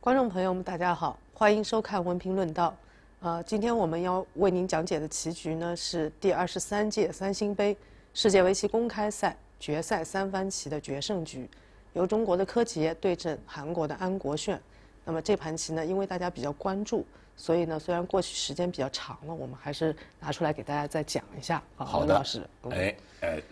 观众朋友们，大家好，欢迎收看《文评论道》。呃，今天我们要为您讲解的棋局呢，是第二十三届三星杯世界围棋公开赛决赛三番棋的决胜局，由中国的柯洁对阵韩国的安国炫。那么这盘棋呢，因为大家比较关注，所以呢，虽然过去时间比较长了，我们还是拿出来给大家再讲一下。好的。哎哎，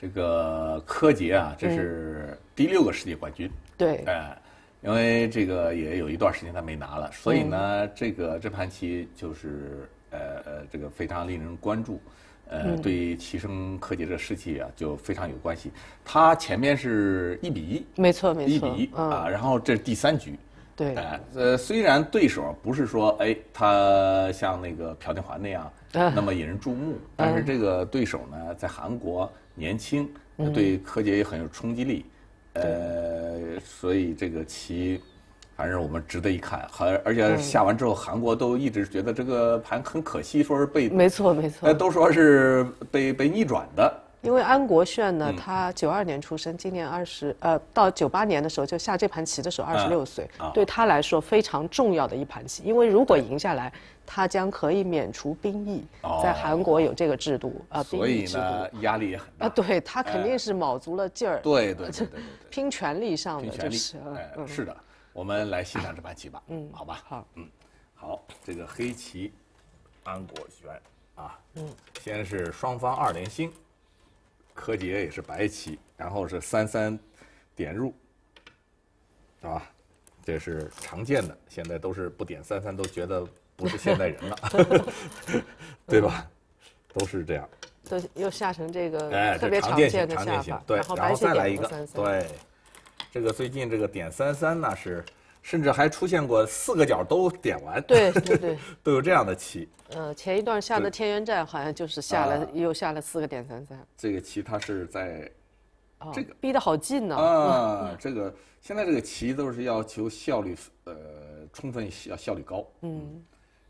这个柯洁啊，这是第六个世界冠军。对。哎。因为这个也有一段时间他没拿了，所以呢，这个这盘棋就是呃呃这个非常令人关注，呃，对棋生柯洁这个士气啊就非常有关系。他前面是一比一，没错没错，一比一啊，然后这是第三局，对，呃，虽然对手不是说哎他像那个朴廷桓那样那么引人注目，但是这个对手呢在韩国年轻，对柯洁也很有冲击力。呃，所以这个棋，反正我们值得一看。还而且下完之后，韩国都一直觉得这个盘很可惜，说是被，没错没错，都说是被被逆转的。因为安国铉呢，他九二年出生，今年二十，呃，到九八年的时候就下这盘棋的时候二十六岁，对他来说非常重要的一盘棋，因为如果赢下来，他将可以免除兵役，在韩国有这个制度啊，所以呢压力也很大啊，对他肯定是卯足了劲儿，对对对拼全力上的就是，是的，我们来欣赏这盘棋吧，嗯，好吧，好，嗯，好，这个黑棋，安国轩。啊，嗯，先是双方二连星。柯洁也是白棋，然后是三三点入，是吧？这是常见的，现在都是不点三三都觉得不是现代人了，对吧？都是这样，都又下成这个特别常见常见型。对，然后再来一个，对，这个最近这个点三三呢是。甚至还出现过四个角都点完，对对对，都有这样的棋。呃，前一段下的天元战好像就是下了又下了四个点三三。这个棋它是在这个逼得好近呢啊！这个现在这个棋都是要求效率呃充分效效率高嗯，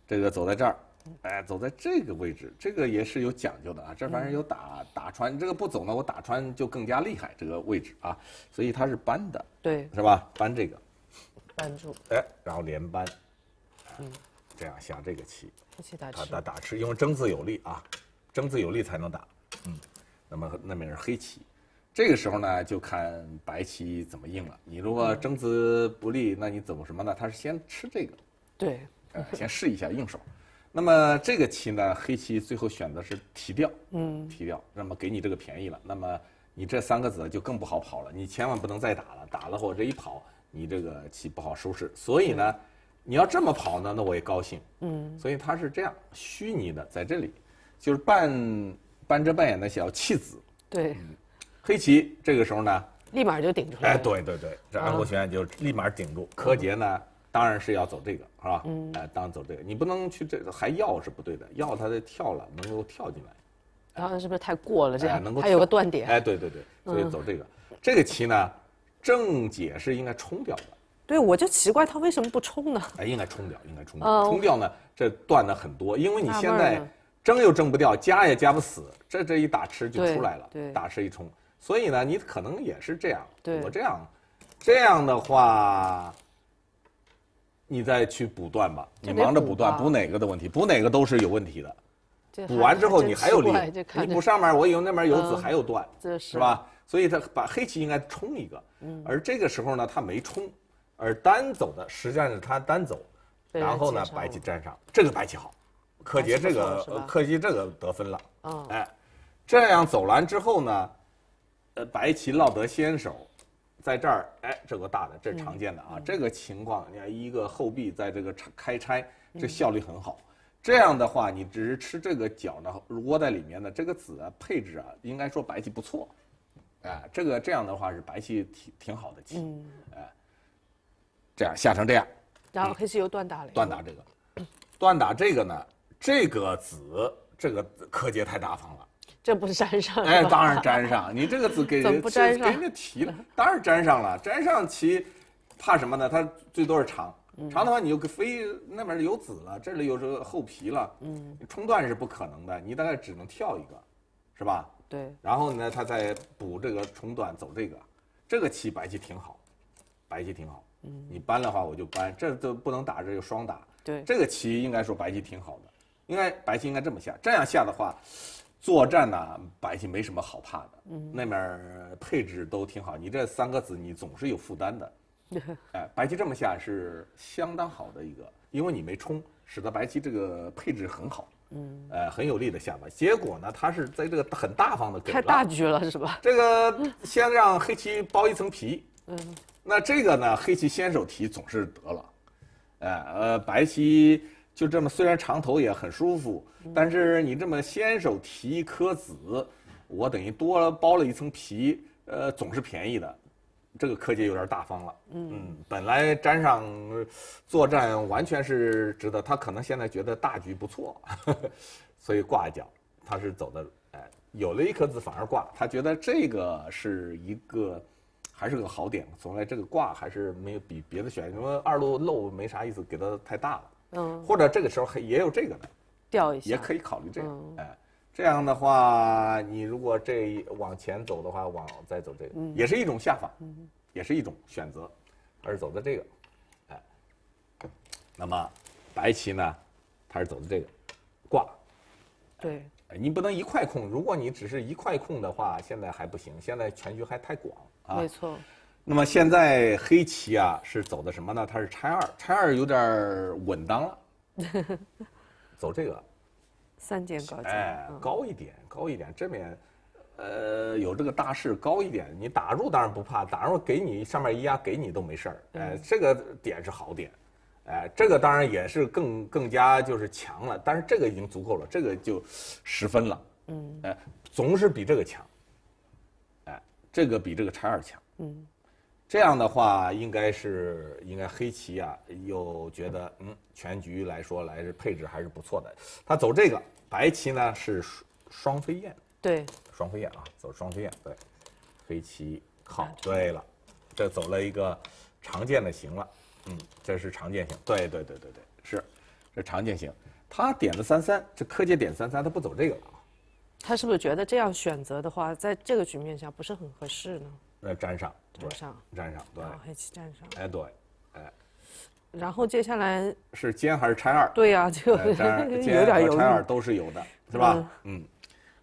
这个走在这儿哎走在这个位置这个也是有讲究的啊这反正有打打穿这个不走呢我打穿就更加厉害这个位置啊所以它是搬的对是吧搬这个。扳住，哎，然后连扳，嗯，这样下这个棋，打打打吃，因为争字有力啊，争字有力才能打，嗯，那么那面是黑棋，这个时候呢就看白棋怎么应了。你如果争子不利，那你怎么什么呢？他是先吃这个，对，呃，先试一下应手。那么这个棋呢，黑棋最后选择是提掉，嗯，提掉，那么给你这个便宜了。那么你这三个子就更不好跑了，你千万不能再打了，打了或这一跑。你这个棋不好收拾，所以呢，你要这么跑呢，那我也高兴。嗯，所以他是这样虚拟的，在这里，就是半半遮半掩的小弃子。对，黑棋这个时候呢，立马就顶住来。哎，对对对，这安国轩就立马顶住。柯洁呢，当然是要走这个，是吧？嗯，哎，当然走这个，你不能去这个还要是不对的，要他的跳了能够跳进来。然后是不是太过了这样？能够还有个断点。哎，对对对，所以走这个，这个棋呢。正解是应该冲掉的，对，我就奇怪他为什么不冲呢？哎，应该冲掉，应该冲掉，冲掉呢，这断的很多，因为你现在蒸又蒸不掉，加也加不死，这这一打吃就出来了，打吃一冲，所以呢，你可能也是这样，我这样，这样的话，你再去补断吧，你忙着补断，补哪个的问题，补哪个都是有问题的，补完之后你还有力，你补上面，我以为那边有子还有断，这是吧？所以他把黑棋应该冲一个，而这个时候呢，他没冲，而单走的实际上是他单走，然后呢，白棋占上，这个白棋好，柯洁这个柯洁这个得分了，哎，这样走完之后呢，呃，白棋落得先手，在这儿，哎，这个大的这是常见的啊，这个情况，你看一个后臂在这个开拆，这效率很好，这样的话，你只是吃这个角呢，窝在里面的这个子啊配置啊，应该说白棋不错。啊，这个这样的话是白棋挺挺好的棋，哎，这样下成这样，然后黑棋又断打了，断打这个，断打这个呢，这个子这个柯洁太大方了。这不是粘上？哎，当然粘上。你这个子 给人给人家提了，当然粘上了。粘上棋，怕什么呢？它最多是长，长的话你就飞那边有子了，这里有时候厚皮了，嗯，冲断是不可能的，你大概只能跳一个。是吧？对，然后呢，他再补这个冲短走这个，这个棋白棋挺好，白棋挺好。嗯，你搬的话我就搬，这都不能打，这就双打。对，这个棋应该说白棋挺好的，应该白棋应该这么下，这样下的话，作战呢白棋没什么好怕的。嗯，那面配置都挺好，你这三个子你总是有负担的。哎，白棋这么下是相当好的一个，因为你没冲，使得白棋这个配置很好。嗯，呃，很有力的下法。结果呢，他是在这个很大方的，太大局了是吧？这个先让黑棋包一层皮，嗯，那这个呢，黑棋先手提总是得了，呃呃，白棋就这么虽然长头也很舒服，但是你这么先手提一颗子，我等于多包了一层皮，呃，总是便宜的。这个柯洁有点大方了，嗯，本来粘上作战完全是值得，他可能现在觉得大局不错，所以挂一脚，他是走的，哎，有了一颗子反而挂，他觉得这个是一个还是个好点，从来这个挂还是没有比别的选，因为二路漏没啥意思，给的太大了，嗯，或者这个时候还也有这个的，掉一下也可以考虑这个，哎。这样的话，你如果这往前走的话，往再走这个，也是一种下法，也是一种选择，而走的这个，哎，那么白棋呢，它是走的这个挂，对，你不能一块空，如果你只是一块空的话，现在还不行，现在全局还太广啊。没错。那么现在黑棋啊，是走的什么呢？它是拆二，拆二有点稳当了，走这个。三件高，哎，高一点，高一点，这边，呃，有这个大势高一点，你打入当然不怕，打入给你上面一压给你都没事儿，哎，这个点是好点，哎，这个当然也是更更加就是强了，但是这个已经足够了，这个就十分了，嗯，哎，总是比这个强，哎，这个比这个差二强，嗯。这样的话，应该是应该黑棋啊，又觉得嗯，全局来说来配置还是不错的。他走这个白棋呢是双飞燕，对，双飞燕啊，走双飞燕，对，黑棋靠。对了，这走了一个常见的形了，嗯，这是常见形，对对对对对，是这常见形，他点了三三，这柯洁点三三，他不走这个了他是不是觉得这样选择的话，在这个局面下不是很合适呢？那粘上。桌上粘上，对，还去粘上，哎对，哎，然后接下来是尖还是拆二？对呀，就 有点犹豫，都是有的，是吧？嗯，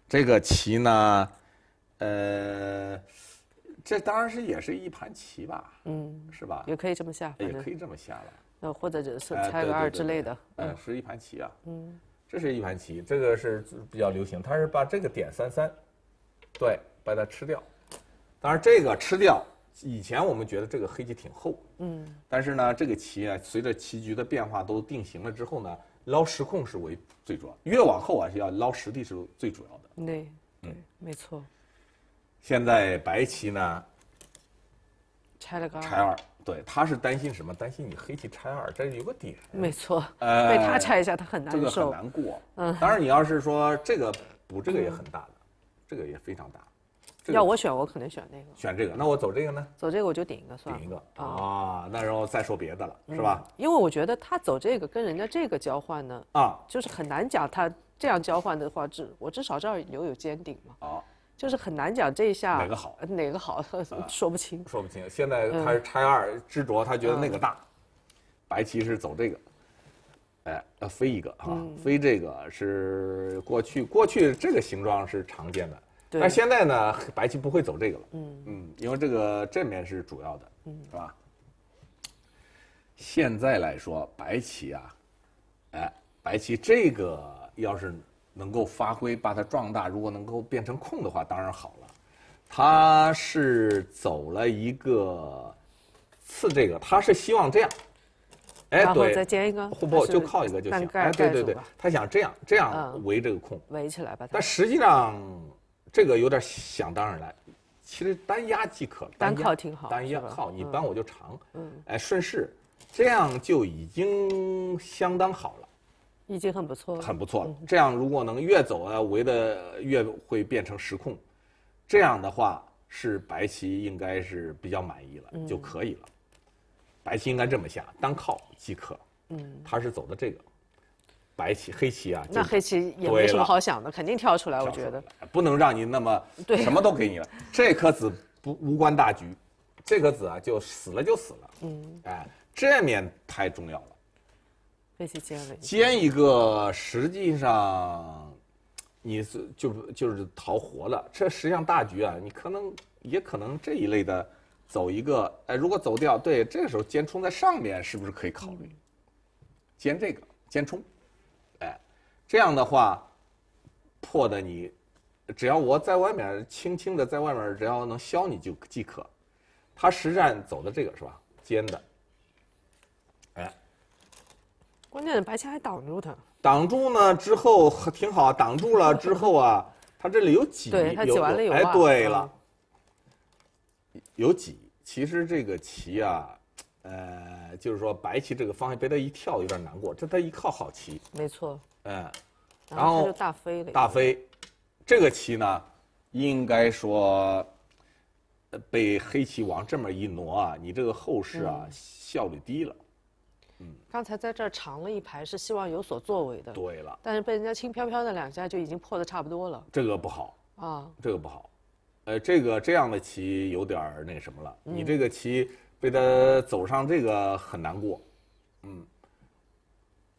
这个棋呢，呃，这当然是也是一盘棋吧？嗯，是吧？也可以这么下，也可以这么下了，呃，或者是拆个二之类的，嗯，是一盘棋啊，嗯，这是一盘棋，这个是比较流行，他是把这个点三三，对，把它吃掉，当然这个吃掉。以前我们觉得这个黑棋挺厚，嗯，但是呢，这个棋啊，随着棋局的变化都定型了之后呢，捞实空是为最主要。越往后啊，是要捞实地是最主要的。对，嗯，没错。现在白棋呢，拆了个拆二，对，他是担心什么？担心你黑棋拆二，这有个点。没错，被他拆一下，他很难受，难过。嗯，当然，你要是说这个补这个也很大的，这个也非常大。要我选，我肯定选那个。选这个，那我走这个呢？走这个我就顶一个，算了。顶一个啊。那然后再说别的了，是吧？因为我觉得他走这个跟人家这个交换呢啊，就是很难讲他这样交换的话，至我至少这儿留有尖顶嘛啊，就是很难讲这一下哪个好，哪个好 说不清。说不清，现在他是拆二执着，他觉得那个大，白棋是走这个，哎，要飞一个啊，飞这个是过去过去这个形状是常见的。但现在呢？白棋不会走这个了。嗯，因为这个正面是主要的，是吧？现在来说，白棋啊，哎，白棋这个要是能够发挥，把它壮大，如果能够变成空的话，当然好了。他是走了一个次这个，他是希望这样，哎，对，再接一个互破，就靠一个就行。哎，对对对，他想这样，这样围这个空，围起来吧。但实际上。这个有点想当然了。其实单压即可，单靠挺好，单压靠你扳我就长，哎顺势，这样就已经相当好了，已经很不错了，很不错了。这样如果能越走啊围的越会变成实控，这样的话是白棋应该是比较满意了就可以了，白棋应该这么下，单靠即可，嗯，他是走的这个。白棋、黑棋啊，那黑棋也没什么好想的，肯定跳出来。我觉得不能让你那么 什么都给你了。这颗子不无关大局，这颗子啊就死了就死了。嗯，哎，这面太重要了。黑棋尖了，尖一个，实际上，你是就就是逃活了。这实际上大局啊，你可能也可能这一类的，走一个。哎，如果走掉，对，这个时候尖冲在上面是不是可以考虑？尖这个，尖冲。这样的话，破的你，只要我在外面轻轻的在外面，只要能削你就即可。他实战走的这个是吧？尖的，哎，关键白棋还挡住他。挡住呢之后挺好，挡住了之后啊，他这里有挤有哎，对了，有挤。其实这个棋啊，呃，就是说白棋这个方向被他一跳有点难过，这他一靠好棋。没错。嗯，然后大飞，大飞，这个棋呢，应该说，被黑棋往这么一挪啊，你这个后势啊，效率低了。嗯，刚才在这儿长了一排，是希望有所作为的。对了，但是被人家轻飘飘的两家就已经破的差不多了。这个不好啊，这个不好，呃，这个这样的棋有点那什么了。你这个棋被他走上这个很难过，嗯。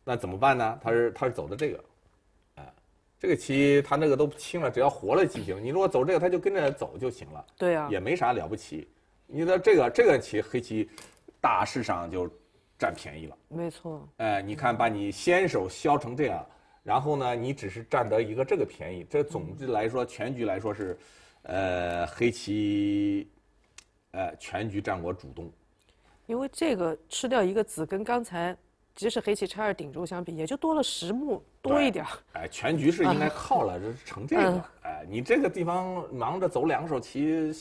那怎么办呢？他是他是走的这个，啊，这个棋他那个都轻了，只要活了棋行。你如果走这个，他就跟着走就行了。对啊，也没啥了不起。你的这个这个棋黑棋，大势上就占便宜了。没错。哎，你看把你先手削成这样，然后呢，你只是占得一个这个便宜。这总之来说，全局来说是，呃，黑棋，呃，全局占我主动。因为这个吃掉一个子，跟刚才。即使黑棋拆二顶住，相比也就多了十目多一点儿。哎，全局是应该靠了，这、成这个。哎，你这个地方忙着走两手棋，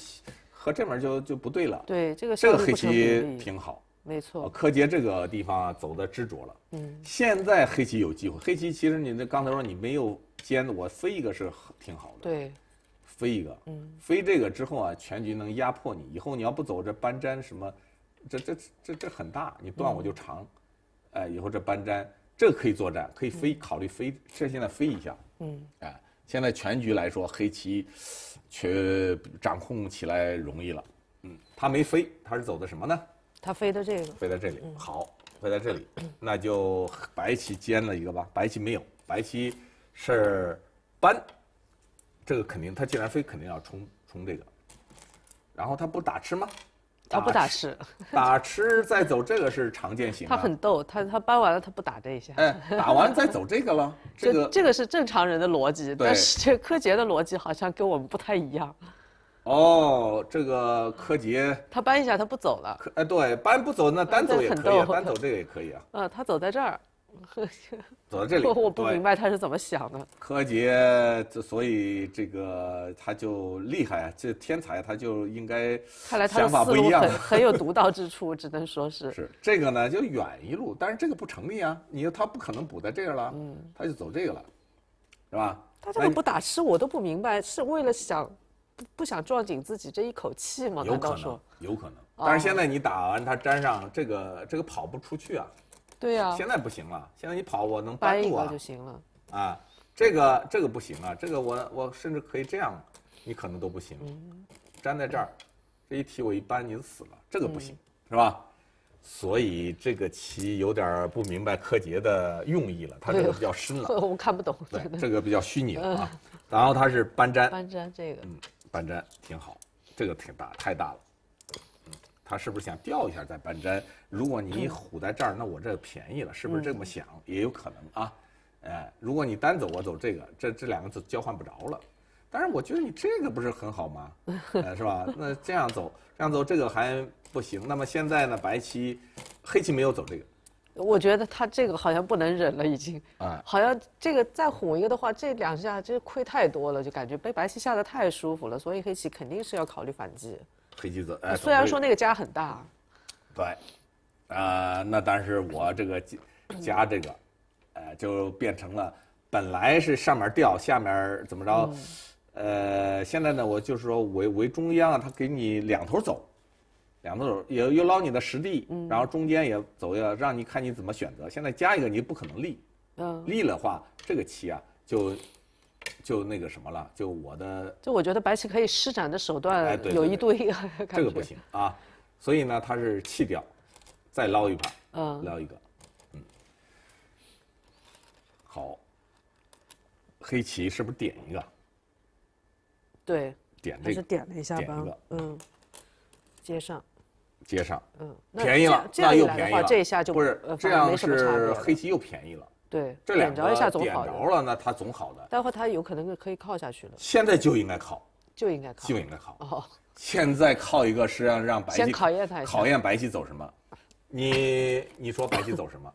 和这门就就不对了。对，这个这个黑棋挺好。没错。柯洁这个地方走的执着了。嗯。现在黑棋有机会。黑棋其实你那刚才说你没有尖，我飞一个是挺好的。对。飞一个。嗯。飞这个之后啊，全局能压迫你。以后你要不走这搬粘什么，这这这这很大，你断我就长。哎，以后这搬粘，这可以作战，可以飞，考虑飞，这现在飞一下。嗯，哎，现在全局来说，黑棋，却掌控起来容易了。嗯，他没飞，他是走的什么呢？他飞的这个，飞在这里，好，飞在这里，那就白棋尖了一个吧。白棋没有，白棋是搬，这个肯定，他既然飞，肯定要冲冲这个，然后他不打吃吗？他不打吃，打 吃再走这个是常见型。他很逗，他他搬完了他不打这一下。哎，打完再走这个了，这个这个是正常人的逻辑，但是这柯洁的逻辑好像跟我们不太一样。哦，这个柯洁，他搬一下他不走了，哎对，搬不走那单走也可以，单走这个也可以啊。呃，他走在这儿。走到这里，我不明白他是怎么想的。柯洁，所以这个他就厉害啊，这天才他就应该。看来他的不一很很有独到 之处，只能说是。是这个呢，就远一路，但是这个不成立啊，你他不可能补在这儿了，嗯，他就走这个了，是吧？他这个不打吃，我都不明白是为了想，不不想撞紧自己这一口气吗？有可能，有可能。但是现在你打完，他粘上这个，这个跑不出去啊。对呀，现在不行了。现在你跑，我能扳住啊。就行了。啊，这个这个不行啊，这个我我甚至可以这样，你可能都不行。粘在这儿，这一提我一搬你就死了，这个不行，是吧？所以这个棋有点不明白柯洁的用意了，他这个比较深了，我们看不懂。对，这个比较虚拟了啊。然后他是搬粘，搬粘这个，嗯，搬粘挺好，这个挺大，太大了。是不是想掉一下再搬砖？如果你虎在这儿，那我这便宜了，是不是这么想？也有可能啊。哎，如果你单走，我走这个，这这两个字交换不着了。但是我觉得你这个不是很好吗？是吧？那这样走，这样走这个还不行。那么现在呢，白棋，黑棋没有走这个。我觉得他这个好像不能忍了，已经啊，好像这个再虎一个的话，这两下就亏太多了，就感觉被白棋下的太舒服了，所以黑棋肯定是要考虑反击。黑棋子，哎，虽然说那个家很大，对，呃，那但是我这个加这个，呃，就变成了本来是上面掉下面怎么着，呃，现在呢，我就是说围围中央啊，他给你两头走，两头走也又捞你的实地，然后中间也走，要让你看你怎么选择。现在加一个你不可能立，立了话这个棋啊就。就那个什么了，就我的，就我觉得白棋可以施展的手段有一堆，这个不行啊，所以呢，他是弃掉，再捞一盘，嗯，捞一个，嗯，好，黑棋是不是点一个？对，点这个点了一下吧，嗯，接上，接上，嗯，便宜了，那又便宜了，这下就不是这样是黑棋又便宜了。对，这两着一下总点着了，那他总好的。待会他有可能可以靠下去了。现在就应该靠，就应该靠，就应该靠。哦，现在靠一个是让让白棋先考验才行。考验白棋走什么？你你说白棋走什么？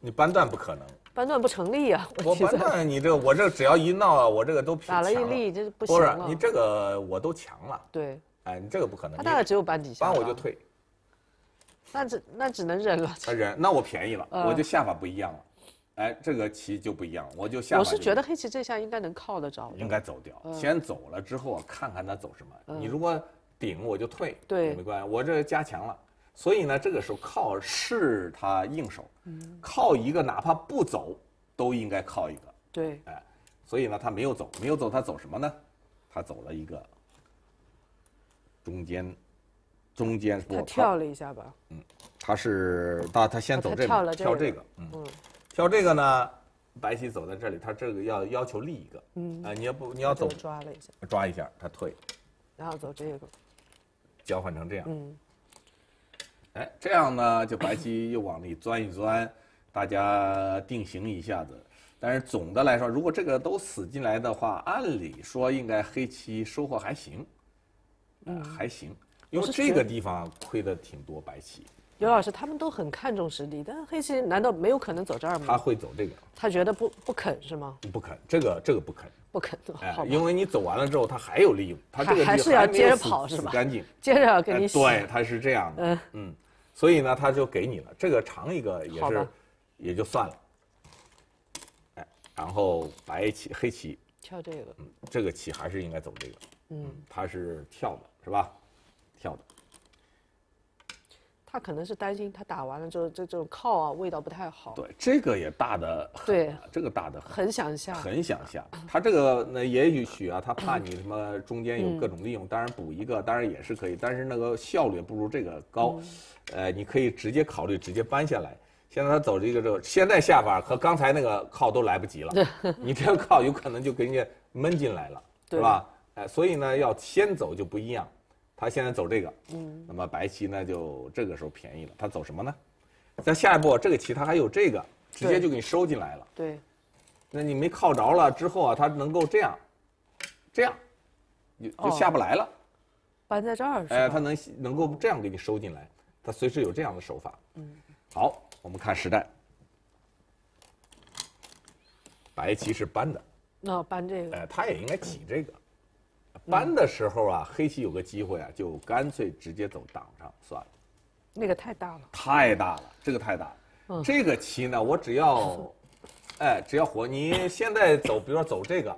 你扳断不可能。扳断不成立啊！我扳断你这，我这只要一闹啊，我这个都打了一粒，这是不行了。不是你这个我都强了。对，哎，你这个不可能。他大概只有扳底下。扳我就退。那只那只能忍了。他忍，那我便宜了，我就下法不一样了。哎，这个棋就不一样，我就下。我是觉得黑棋这下应该能靠得着。应该走掉，先走了之后看看他走什么。你如果顶，我就退，对，没关系。我这加强了，所以呢，这个时候靠是他应手，靠一个哪怕不走都应该靠一个。对，哎，所以呢，他没有走，没有走他走什么呢？他走了一个中间，中间他跳了一下吧。嗯，他是他他先走这跳了跳这个，嗯。挑这个呢，白棋走在这里，他这个要要求立一个，嗯，啊，你要不你要走抓了一下，抓一下他退，然后走这个，交换成这样，嗯，哎，这样呢就白棋又往里钻一钻，大家定型一下子，但是总的来说，如果这个都死进来的话，按理说应该黑棋收获还行，啊还行，因为这个地方亏的挺多白棋。刘老师，他们都很看重实地，但黑棋难道没有可能走这儿吗？他会走这个。他觉得不不肯是吗？不肯，这个这个不肯。不肯哎，因为你走完了之后，他还有利用，他这个要接着跑是洗干净，接着要给你。对，他是这样的。嗯嗯，所以呢，他就给你了。这个长一个也是，也就算了。哎，然后白棋黑棋跳这个，嗯，这个棋还是应该走这个。嗯，他是跳的是吧？跳的。他可能是担心他打完了之后，这这种靠啊味道不太好。对，这个也大的，对，这个大的很，很想下，很想下。他这个那也许啊，他怕你什么中间有各种利用，当然补一个当然也是可以，但是那个效率不如这个高。呃，你可以直接考虑直接搬下来。现在他走这个这个，现在下法和刚才那个靠都来不及了。你这个靠有可能就给人家闷进来了，是吧？哎，所以呢，要先走就不一样。他现在走这个，嗯，那么白棋呢就这个时候便宜了。他走什么呢？在下一步这个棋他还有这个，直接就给你收进来了。对，那你没靠着了之后啊，他能够这样，这样，就下不来了。搬在这儿是吧？哎，他能能够这样给你收进来，他随时有这样的手法。嗯，好，我们看时代，白棋是搬的，那搬这个，哎，他也应该挤这个。搬的时候啊，黑棋有个机会啊，就干脆直接走挡上算了。那个太大了。太大了，这个太大了。这个棋呢，我只要，哎，只要活。你现在走，比如说走这个，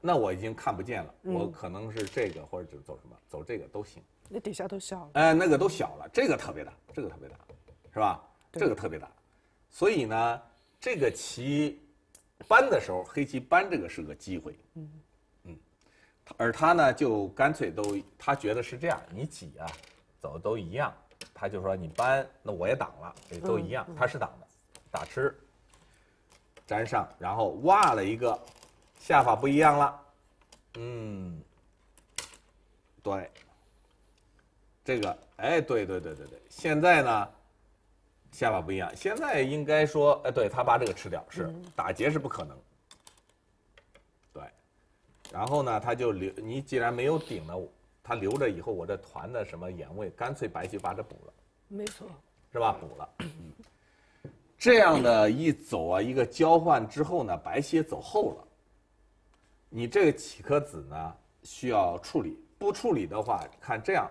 那我已经看不见了。我可能是这个，或者走什么，走这个都行。那底下都小了。哎，那个都小了，这个特别大，这个特别大，是吧？这个特别大。所以呢，这个棋搬的时候，黑棋搬这个是个机会。嗯。而他呢，就干脆都，他觉得是这样，你挤啊，走都一样，他就说你搬，那我也挡了，这都一样，他是挡的，打吃，粘上，然后挖了一个，下法不一样了，嗯，对，这个，哎，对对对对对，现在呢，下法不一样，现在应该说，哎，对他把这个吃掉，是打劫是不可能。然后呢，他就留你既然没有顶了，他留着以后我这团的什么眼位，干脆白棋把这补了，没错，是吧？补了，这样的一走啊，一个交换之后呢，白棋走后了。你这个几颗子呢，需要处理，不处理的话，看这样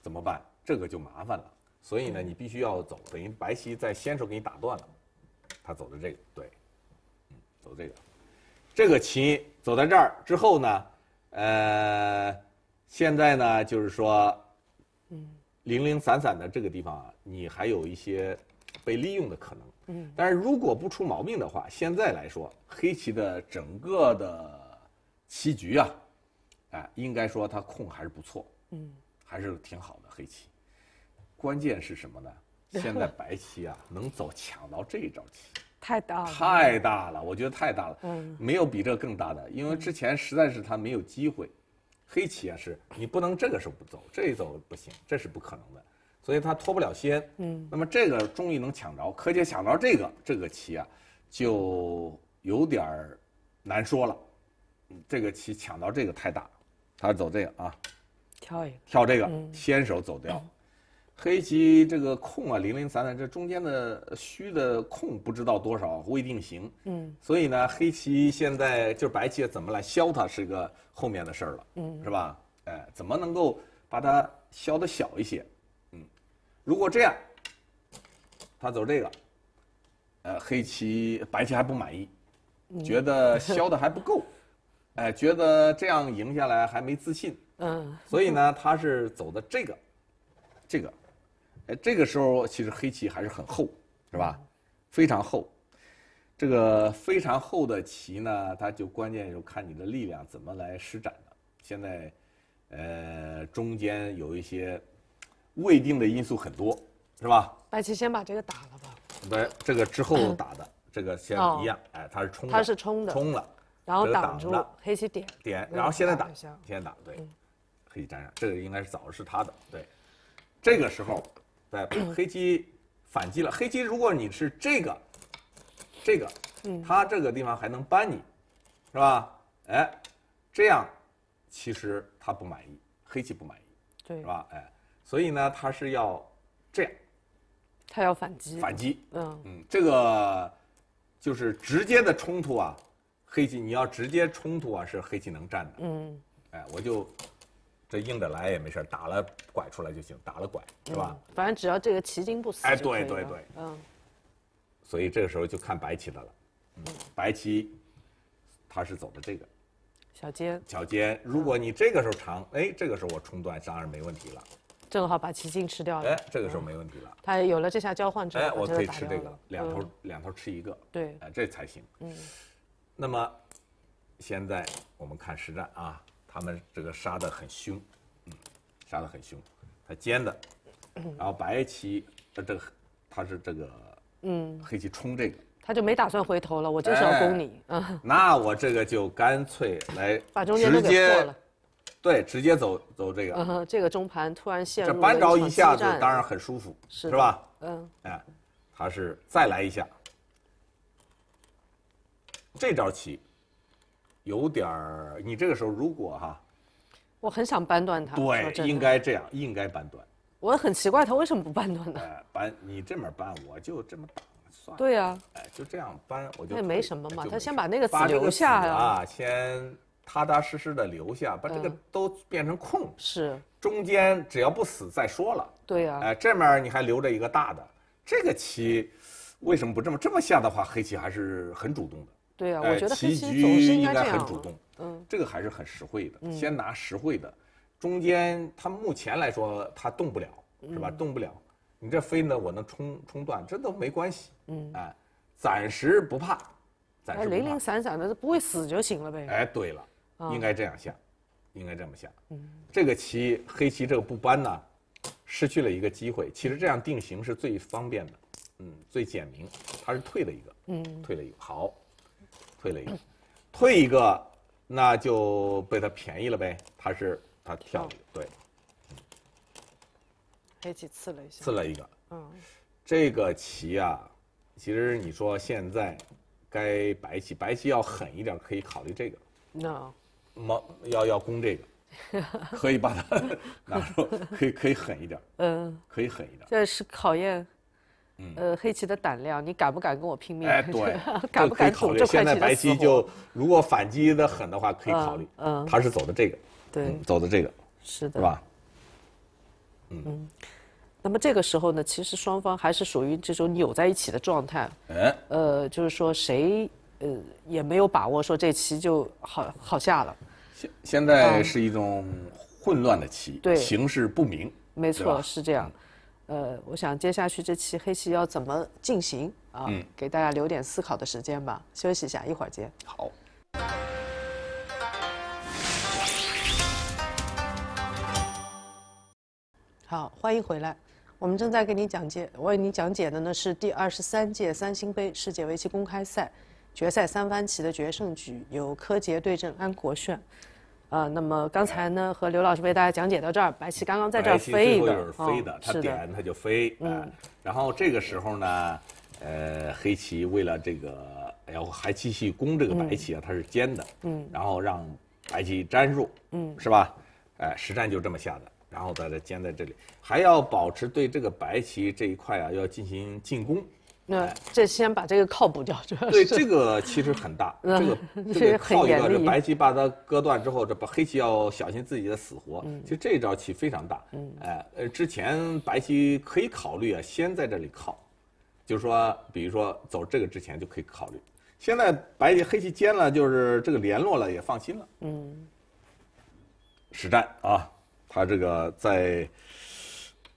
怎么办？这个就麻烦了。所以呢，你必须要走，等于白棋在先手给你打断了，他走的这个，对，嗯，走这个，这个棋。走在这儿之后呢，呃，现在呢就是说，嗯，零零散散的这个地方啊，你还有一些被利用的可能。嗯，但是如果不出毛病的话，现在来说黑棋的整个的棋局啊，哎，应该说它控还是不错，嗯，还是挺好的黑棋。关键是什么呢？现在白棋啊能走抢到这一招棋。太大太大了，我觉得太大了，没有比这更大的，因为之前实在是他没有机会，黑棋啊是你不能这个时候不走，这一走不行，这是不可能的，所以他脱不了先，那么这个终于能抢着，柯洁抢着这个这个棋啊，就有点儿难说了，这个棋抢到这个太大，他走这个啊，挑一个，挑这个，先手走掉。黑棋这个空啊，零零散散，这中间的虚的空不知道多少未定型。嗯，所以呢，黑棋现在就是白棋怎么来消它是个后面的事儿了。嗯，是吧？哎，怎么能够把它消的小一些？嗯，如果这样，他走这个，呃，黑棋白棋还不满意，觉得消的还不够，哎，觉得这样赢下来还没自信。嗯，所以呢，他是走的这个，这个。哎，这个时候其实黑棋还是很厚，是吧？非常厚，这个非常厚的棋呢，它就关键就看你的力量怎么来施展了。现在，呃，中间有一些未定的因素很多，是吧？白棋先把这个打了吧。对，这个之后打的，这个先一样，哎，它是冲，的，它是冲的，冲了，然后挡住，黑棋点点，然后现在打，现在打对，黑棋粘上，这个应该是早是他的，对，这个时候。对，黑棋反击了。黑棋，如果你是这个，这个，嗯，他这个地方还能扳你，是吧？哎，这样，其实他不满意，黑棋不满意，对，是吧？哎，所以呢，他是要这样，他要反击，反击，嗯嗯，这个就是直接的冲突啊。黑棋，你要直接冲突啊，是黑棋能占的，嗯，哎，我就。这硬着来也没事，打了拐出来就行，打了拐，是吧？反正只要这个棋筋不死。哎，对对对，嗯。所以这个时候就看白棋的了，白棋他是走的这个小尖。小尖，如果你这个时候长，哎，这个时候我冲断当然没问题了，正好把棋筋吃掉了。哎，这个时候没问题了。他有了这下交换之后，哎，我可以吃这个了，两头两头吃一个，对，哎，这才行。嗯。那么现在我们看实战啊。他们这个杀得很凶，嗯，杀得很凶，他尖的，然后白棋这这个他是这个，嗯，黑棋冲这个，他就没打算回头了，我就是要攻你，嗯，那我这个就干脆来，把中间都给破了，对，直接走走这个，这个中盘突然陷入这扳着一下子当然很舒服，是吧？嗯，哎，他是再来一下，这招棋。有点儿，你这个时候如果哈，我很想扳断他，对，应该这样，应该扳断。我很奇怪他为什么不扳断呢？扳你这么扳，我就这么打，算了。对呀，哎，就这样扳，我就那没什么嘛，他先把那个子留下呀，先踏踏实实的留下，把这个都变成空，是中间只要不死再说了。对呀，哎，这面你还留着一个大的，这个棋为什么不这么这么下的话，黑棋还是很主动的。对啊，我觉得棋局应该很主动，嗯，这个还是很实惠的，先拿实惠的，中间他目前来说他动不了，是吧？动不了，你这飞呢，我能冲冲断，这都没关系，嗯，哎，暂时不怕，暂时零零散散的，不会死就行了呗。哎，对了，应该这样下，应该这么嗯，这个棋黑棋这个不搬呢，失去了一个机会。其实这样定型是最方便的，嗯，最简明，他是退了一个，嗯，退了一个，好。退了一个，退一个，那就被他便宜了呗。他是他跳一个，对。黑棋刺了一下，刺了一个。嗯，这个棋啊，其实你说现在，该白棋，白棋要狠一点，可以考虑这个。no，毛要要攻这个，可以把它拿住，可以可以狠一点。嗯，可以狠一点。这是考验。呃，黑棋的胆量，你敢不敢跟我拼命？哎，对，敢不敢走？现在白棋就如果反击的狠的话，可以考虑。嗯，他是走的这个，对，走的这个，是的，是吧？嗯，那么这个时候呢，其实双方还是属于这种扭在一起的状态。哎，呃，就是说谁呃也没有把握说这棋就好好下了。现现在是一种混乱的棋，对，形势不明。没错，是这样。呃，我想接下去这期黑棋要怎么进行啊？嗯，给大家留点思考的时间吧，休息一下，一会儿见。好。好，欢迎回来。我们正在给你讲解，为您讲解的呢是第二十三届三星杯世界围棋公开赛决赛三番棋的决胜局，由柯洁对阵安国炫。啊，那么刚才呢，和刘老师为大家讲解到这儿，白棋刚刚在这儿飞一个，是的，它点它就飞。嗯，然后这个时候呢，呃，黑棋为了这个，哎呦，还继续攻这个白棋啊，它是尖的，嗯，然后让白棋粘住，嗯，是吧？哎，实战就这么下的，然后把它尖在这里，还要保持对这个白棋这一块啊，要进行进攻。那这先把这个靠补掉，主要对这个其实很大，这个这个靠一个，这白棋把它割断之后，这把黑棋要小心自己的死活。其实这招棋非常大。嗯，哎呃，之前白棋可以考虑啊，先在这里靠，就是说，比如说走这个之前就可以考虑。现在白棋黑棋尖了，就是这个联络了也放心了。嗯，实战啊，他这个再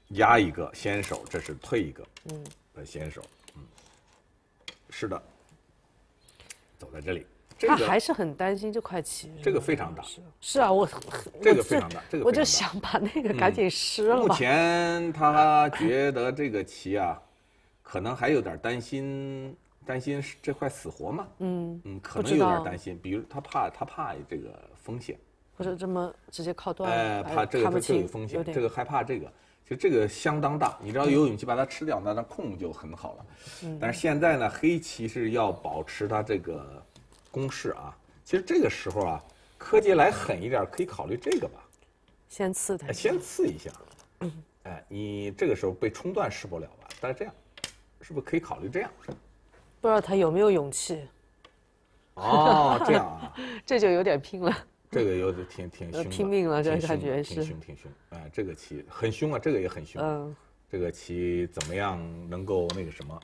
压一个先手，这是退一个。嗯，呃，先手。是的，走在这里，他还是很担心这块棋，这个非常大。是啊，我这个非常大，这个我就想把那个赶紧湿了。目前他觉得这个棋啊，可能还有点担心，担心这块死活嘛。嗯嗯，可能有点担心，比如他怕他怕这个风险，或者这么直接靠断。哎，怕这个这有风险，这个害怕这个。就这个相当大，你知道有勇气把它吃掉，那那空就很好了。但是现在呢，黑棋是要保持它这个攻势啊。其实这个时候啊，柯洁来狠一点，可以考虑这个吧，先刺他，先刺一下。哎，你这个时候被冲断是不了吧？但是这样，是不是可以考虑这样？不知道他有没有勇气？哦，这样，啊，这就有点拼了。这个有点挺挺 凶，拼命了这感觉是挺凶挺凶。哎，这个棋很凶啊，这个也很凶。嗯，这个棋怎么样能够那个什么？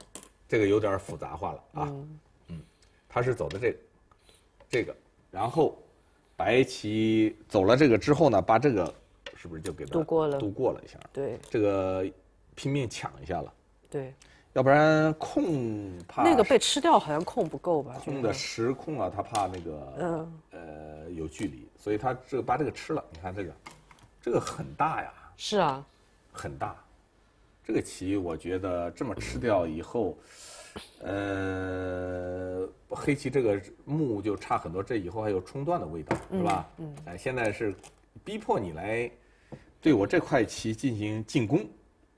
这个有点复杂化了啊。嗯，他是走的这个，这个，然后白棋走了这个之后呢，把这个是不是就给渡过了？渡过了一下。对，这个拼命抢一下了。对。要不然控怕那个被吃掉，好像控不够吧？控的实控啊，他怕那个嗯呃有距离，所以他这个把这个吃了。你看这个，这个很大呀。是啊，很大。这个棋我觉得这么吃掉以后，呃，黑棋这个目就差很多，这以后还有冲断的味道，是吧？嗯。哎，现在是逼迫你来对我这块棋进行进攻。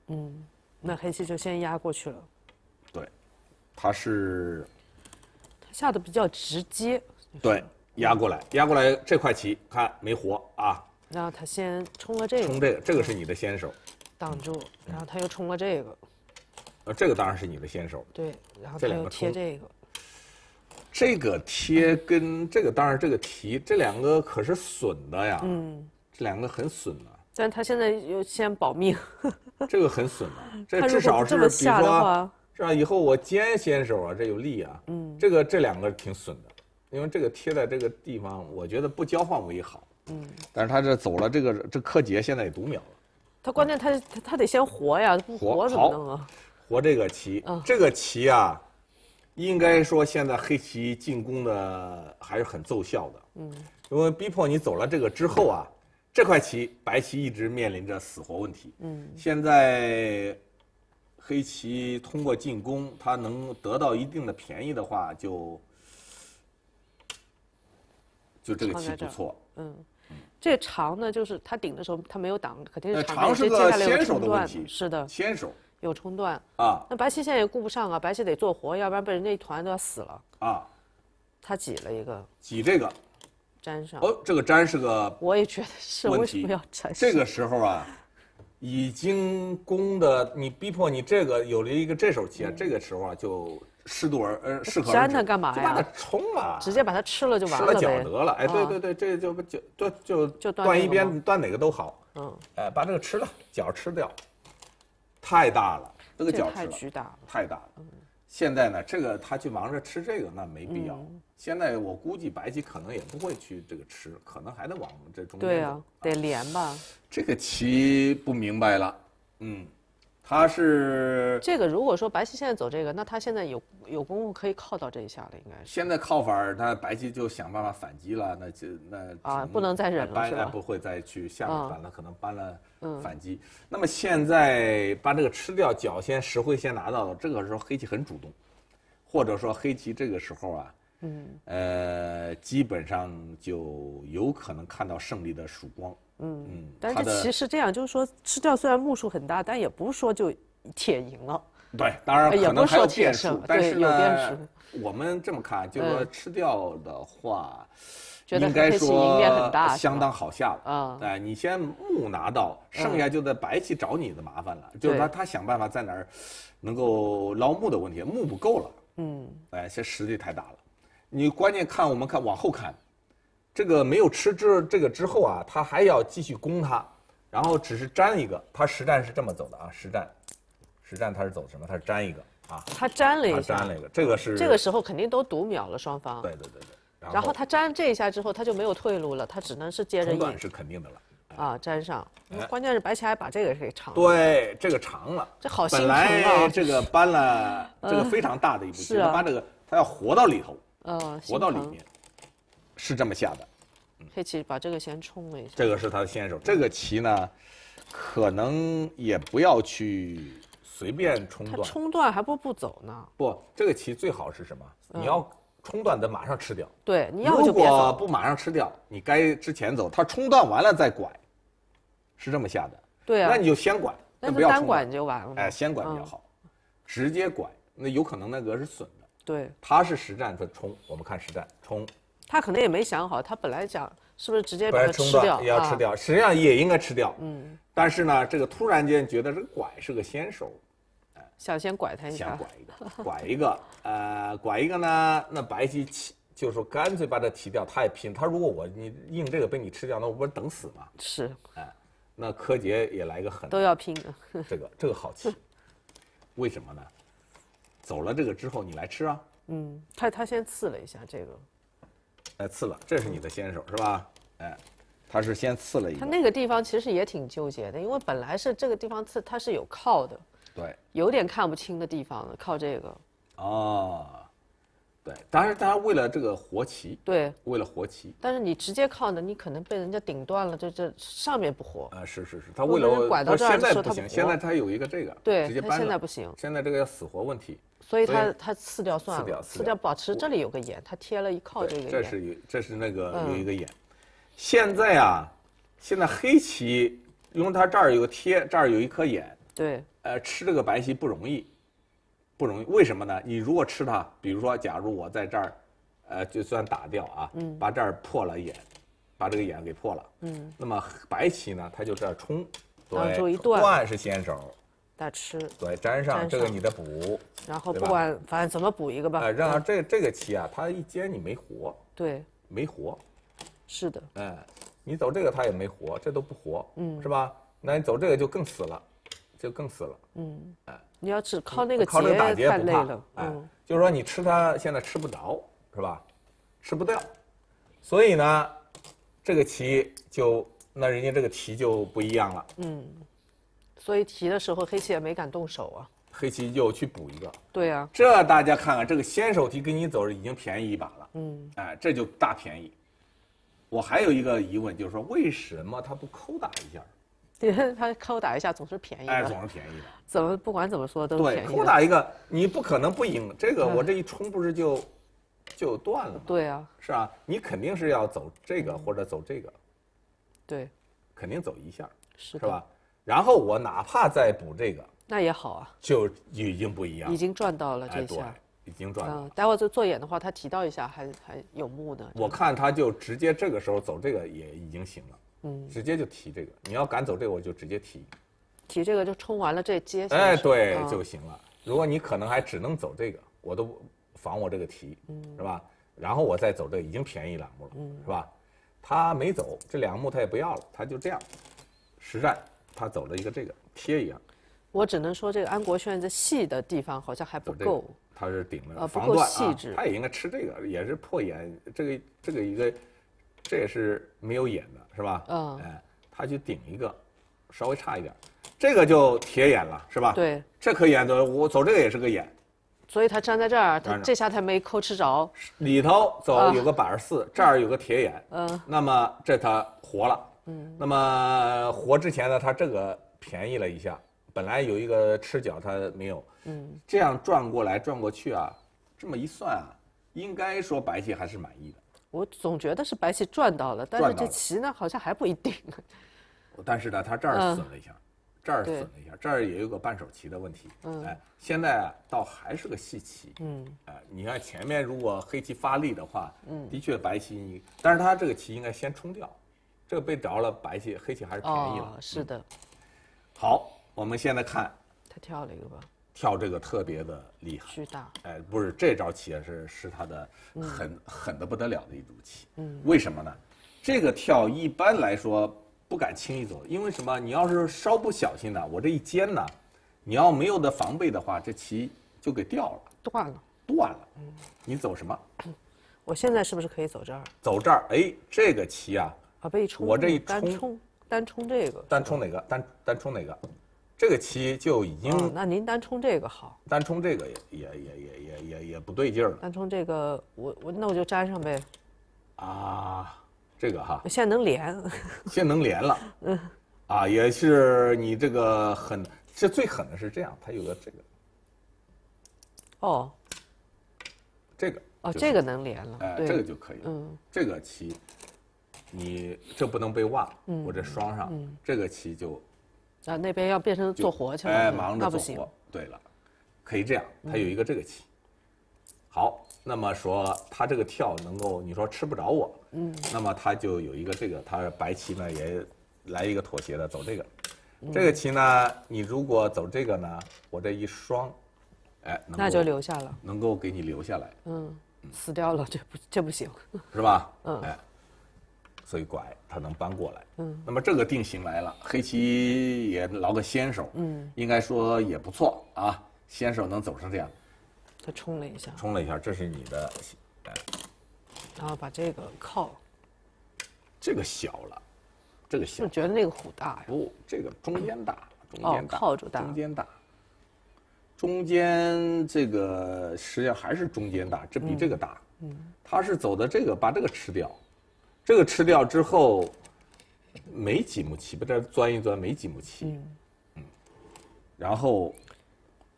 嗯。那黑棋就先压过去了，对，他是，他下的比较直接，对，压过来，压过来这块棋，看没活啊？然后他先冲了这个，冲这个，这个是你的先手，挡住，然后他又冲了这个，呃，这个当然是你的先手，对，然后他又贴这个，这个贴跟这个，当然这个提，这两个可是损的呀，嗯，这两个很损的。但他现在又先保命，这个很损啊！这至少是，比如说，是吧？以后我肩先手啊，这有力啊。嗯，这个这两个挺损的，因为这个贴在这个地方，我觉得不交换为好。嗯，但是他这走了这个这柯洁现在也独秒了，他关键他他他得先活呀，不活怎么弄啊？活这个棋，这个棋啊，应该说现在黑棋进攻的还是很奏效的。嗯，因为逼迫你走了这个之后啊。这块棋白棋一直面临着死活问题。嗯。现在黑棋通过进攻，它能得到一定的便宜的话，就就这个棋不错。嗯。这长呢，就是它顶的时候它没有挡，肯定是长生的先手的问题。是的。先手。有冲断。啊。那白棋现在也顾不上啊，白棋得做活，要不然被人家一团都要死了。啊。他挤了一个。挤这个。粘上哦，这个粘是个，我也觉得是问题。这个时候啊，已经攻的你逼迫你这个有了一个这手棋，这个时候啊就适度而嗯适可而止。粘它干嘛呀？就把它冲了，直接把它吃了就完了吃了脚得了，哎，对对对，这就就就就断一边，断哪个都好。嗯，哎，把那个吃了，脚吃掉，太大了，这个脚太大了，太大。现在呢，这个他去忙着吃这个，那没必要。现在我估计白棋可能也不会去这个吃，可能还得往这中间对啊，得连吧。这个棋不明白了，嗯。他是这个，如果说白棋现在走这个，那他现在有有功夫可以靠到这一下了，应该是。现在靠法，那白棋就想办法反击了，那就那啊不能再忍了，是吧？不会再去下面反了，可能搬了反击。那么现在把这个吃掉脚先实惠先拿到了，这个时候黑棋很主动，或者说黑棋这个时候啊，嗯呃基本上就有可能看到胜利的曙光。嗯，但是其实这样就是说，吃掉虽然目数很大，但也不是说就铁赢了。对，当然可能还有变数，但是有变数。我们这么看，就是说吃掉的话，应该说相当好下了。啊，哎，你先木拿到，剩下就在白棋找你的麻烦了。就是他，他想办法在哪儿能够捞木的问题，木不够了。嗯，哎，这实力太大了。你关键看我们看往后看。这个没有吃这这个之后啊，他还要继续攻他，然后只是粘一个。他实战是这么走的啊，实战，实战他是走什么？他是粘一个啊。他粘了一。他粘了一个，这个是。这个时候肯定都读秒了，双方。对对对对。然后他粘这一下之后，他就没有退路了，他只能是接着。不是肯定的了。啊，粘上，关键是白棋还把这个给长了。对，这个长了。这好心长本来 这个搬了这个非常大的一步，其实把这个他要活到里头。嗯，活到里面。是这么下的，黑棋把这个先冲了一下。这个是他的先手，这个棋呢，可能也不要去随便冲断。冲断还不如不走呢。不，这个棋最好是什么？你要冲断的马上吃掉。对，你要如果不马上吃掉，你该之前走。他冲断完了再拐，是这么下的。对啊。那你就先拐，不要冲。单拐就完了。哎，先拐比较好，直接拐，那有可能那个是损的。对，他是实战在冲，我们看实战冲。他可能也没想好，他本来想是不是直接把它吃掉，也要吃掉，实际上也应该吃掉。嗯，但是呢，这个突然间觉得这个拐是个先手，呃，想先拐他一下，想拐一个，拐一个，呃，拐一个呢，那白棋起。就是说干脆把它提掉，他也拼。他如果我你硬这个被你吃掉，那我不是等死吗？是，哎，那柯洁也来个狠，都要拼。这个这个好棋，为什么呢？走了这个之后，你来吃啊？嗯，他他先刺了一下这个。来刺了，这是你的先手是吧？哎，他是先刺了，一他那个地方其实也挺纠结的，因为本来是这个地方刺，他是有靠的，对，有点看不清的地方的靠这个，哦，对，当然，大家为了这个活棋，对，为了活棋。但是你直接靠的，你可能被人家顶断了，这这上面不活。啊，是是是，他为了拐到这儿他现在不行，现在他有一个这个，对，他现在不行，现在这个要死活问题。所以他他刺掉算了，刺掉，刺掉，保持这里有个眼，他贴了一靠这个眼。这是有，这是那个有一个眼。现在啊，现在黑棋，因为它这儿有贴，这儿有一颗眼。对。呃，吃这个白棋不容易。不容易，为什么呢？你如果吃它，比如说，假如我在这儿，呃，就算打掉啊，把这儿破了眼，把这个眼给破了，嗯，那么白棋呢，它就这儿冲，对，断是先手，再吃，对，粘上这个你得补，然后不管反正怎么补一个吧，哎，让这这个棋啊，它一尖你没活，对，没活，是的，哎，你走这个它也没活，这都不活，嗯，是吧？那你走这个就更死了。就更死了，嗯，哎，你要只靠那个劫，太累了，哎，就是说你吃它现在吃不着，是吧？吃不掉，所以呢，这个棋就那人家这个棋就不一样了，嗯，所以提的时候黑棋也没敢动手啊，黑棋就去补一个，对啊，这大家看看这个先手提跟你走已经便宜一把了，嗯，哎，这就大便宜。我还有一个疑问，就是说为什么他不抠打一下？对 他扣打一下总是便宜的。哎，总是便宜的。怎么不管怎么说都是便宜。扣打一个，你不可能不赢。这个我这一冲不是就，就断了。对啊。是啊，你肯定是要走这个或者走这个。对。肯定走一下。是。是吧？然后我哪怕再补这个。那也好啊。就已经不一样。已经赚到了这下。已经赚了。嗯，待会儿做做眼的话，他提到一下还还有目的。我看他就直接这个时候走这个也已经行了。嗯，直接就提这个，你要敢走这，个，我就直接提，提这个就冲完了，这接下来哎对就行了。如果你可能还只能走这个，我都防我这个提，嗯，是吧？然后我再走这已经便宜两目了，嗯，是吧？他没走这两目，他也不要了，他就这样，实战他走了一个这个贴一样。我只能说这个安国炫这细的地方好像还不够，他是顶了防断啊，他也应该吃这个，也是破眼这个这个一个。这也是没有眼的是吧？嗯，哎，他就顶一个，稍微差一点，这个就铁眼了是吧？对，这可以眼走，我走这个也是个眼。所以他站在这儿，他这下他没抠吃着。里头走有个板儿四，这儿有个铁眼，嗯，那么这他活了，嗯，那么活之前呢，他这个便宜了一下，本来有一个吃角他没有，嗯，这样转过来转过去啊，这么一算啊，应该说白棋还是满意的。我总觉得是白棋赚到了，但是这棋呢好像还不一定。但是呢，他这儿损了一下，这儿损了一下，这儿也有个半手棋的问题。哎，现在倒还是个细棋。嗯，哎，你看前面如果黑棋发力的话，嗯，的确白棋，但是他这个棋应该先冲掉，这个被着了，白棋黑棋还是便宜了。是的。好，我们现在看。他跳了一个吧。跳这个特别的厉害，知道？哎，不是，这招棋是是他的很狠的不得了的一着棋。嗯，为什么呢？这个跳一般来说不敢轻易走，因为什么？你要是稍不小心呢，我这一尖呢，你要没有的防备的话，这棋就给掉了，断了，断了。嗯，你走什么？我现在是不是可以走这儿？走这儿？哎，这个棋啊，啊被冲，我这一冲，单冲这个，单冲哪个？单单冲哪个？这个棋就已经，那您单冲这个好，单冲这个也也也也也也也不对劲儿了。单冲这个，我我那我就粘上呗，啊，这个哈，现在能连，现在能连了，嗯，啊，也是你这个很，这最狠的是这样，它有个这个，哦，这个，哦，这个能连了，哎，这个就可以，嗯，这个棋，你这不能被挖，我这双上这个棋就。啊，那边要变成做活去了，哎，忙着做活。对了，可以这样，他有一个这个棋。好，那么说他这个跳能够，你说吃不着我，嗯，那么他就有一个这个，他白棋呢也来一个妥协的走这个，这个棋呢，你如果走这个呢，我这一双，哎，那就留下了，能够给你留下来。嗯，死掉了，这不这不行，是吧？嗯。哎，所以拐他能搬过来，嗯，那么这个定型来了，黑棋也捞个先手，嗯，应该说也不错啊，先手能走成这样，他冲了一下，冲了一下，这是你的，然后把这个靠，这个小了，这个小，我觉得那个虎大呀，不，这个中间大，中间大，靠大，中间大，中间这个实际上还是中间大，这比这个大，嗯，他是走的这个，把这个吃掉。这个吃掉之后，没几目棋，把这钻一钻，没几目棋。嗯。然后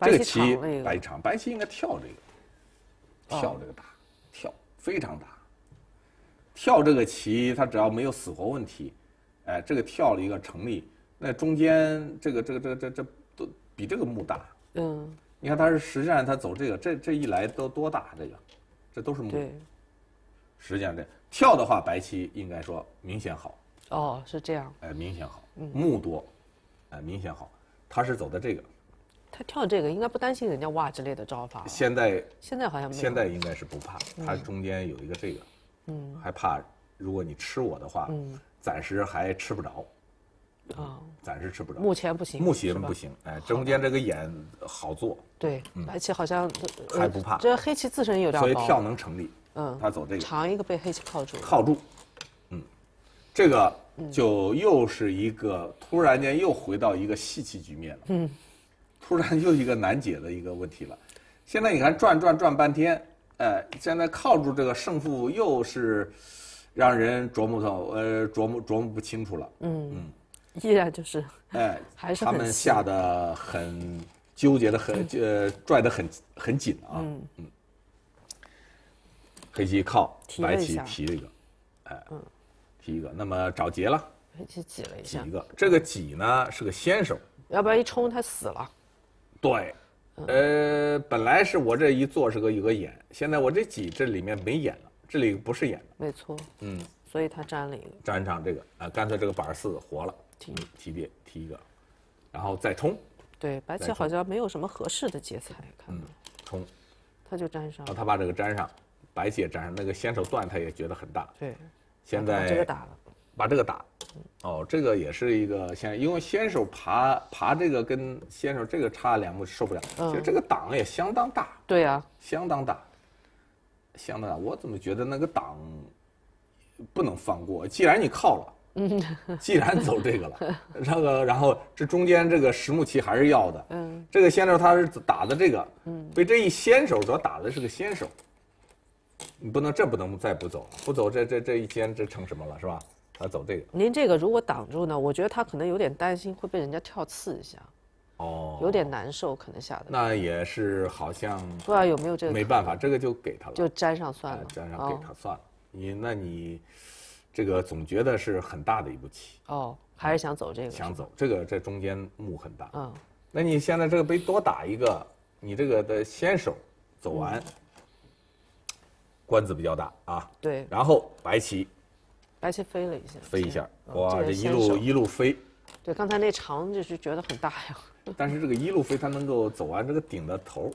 这个棋白长，白棋应该跳这个，跳这个大，跳非常大。跳这个棋，他只要没有死活问题，哎，这个跳了一个成立。那中间这个、这个、这、个这、这都比这个木大。嗯。你看他是实际上他走这个，这这一来都多大？这个，这都是木。对。实际上，这跳的话，白棋应该说明显好。哦，是这样。哎，明显好，木多，哎，明显好。他是走的这个，他跳这个应该不担心人家挖之类的招法。现在现在好像现在应该是不怕，他中间有一个这个，嗯，害怕。如果你吃我的话，嗯，暂时还吃不着，啊，暂时吃不着。目前不行，目前不行。哎，中间这个眼好做。对，白棋好像还不怕。这黑棋自身有点薄，所以跳能成立。嗯，他走这个长一个被黑棋靠住，靠住，嗯，这个就又是一个突然间又回到一个细棋局面了，嗯，突然又一个难解的一个问题了。现在你看转转转半天，哎，现在靠住这个胜负又是让人琢磨到呃，琢磨琢磨不清楚了，嗯嗯，依然就是哎，还是他们下的很纠结的很，呃，拽的很很紧啊，嗯嗯。黑棋靠，白棋提了一个，哎，嗯，提一个，那么找劫了，黑棋挤了一下，挤一个，这个挤呢是个先手，要不然一冲他死了，对，呃，本来是我这一做是个有个眼，现在我这挤这里面没眼了，这里不是眼了，没错，嗯，所以他粘了一个，粘上这个啊，干脆这个板四活了，提提别提一个，然后再冲，对，白棋好像没有什么合适的劫材，看到冲，他就粘上，了、他把这个粘上。白解占那个先手断，他也觉得很大。对，现在把这个打了，把这个打。哦，这个也是一个先，因为先手爬爬这个跟先手这个差两步受不了。其实这个挡也相当大。对呀，相当大，相当大。我怎么觉得那个挡不能放过？既然你靠了，既然走这个了，那个然后这中间这个实木棋还是要的。嗯，这个先手他是打的这个，嗯，这一先手主要打的是个先手。你不能，这不能再不走，不走这这这一间这成什么了是吧？他走这个，您这个如果挡住呢，我觉得他可能有点担心会被人家跳刺一下，哦，有点难受，可能下的那也是好像不知道有没有这个，没办法，这个就给他了，就粘上算了，粘上给他算了。你那你这个总觉得是很大的一步棋哦，还是想走这个？想走这个，这中间木很大，嗯，那你现在这个被多打一个，你这个的先手走完。官子比较大啊，对，然后白棋，白棋飞了一下，飞一下，哇，这一路一路飞，对，刚才那长就是觉得很大呀。但是这个一路飞，它能够走完这个顶的头。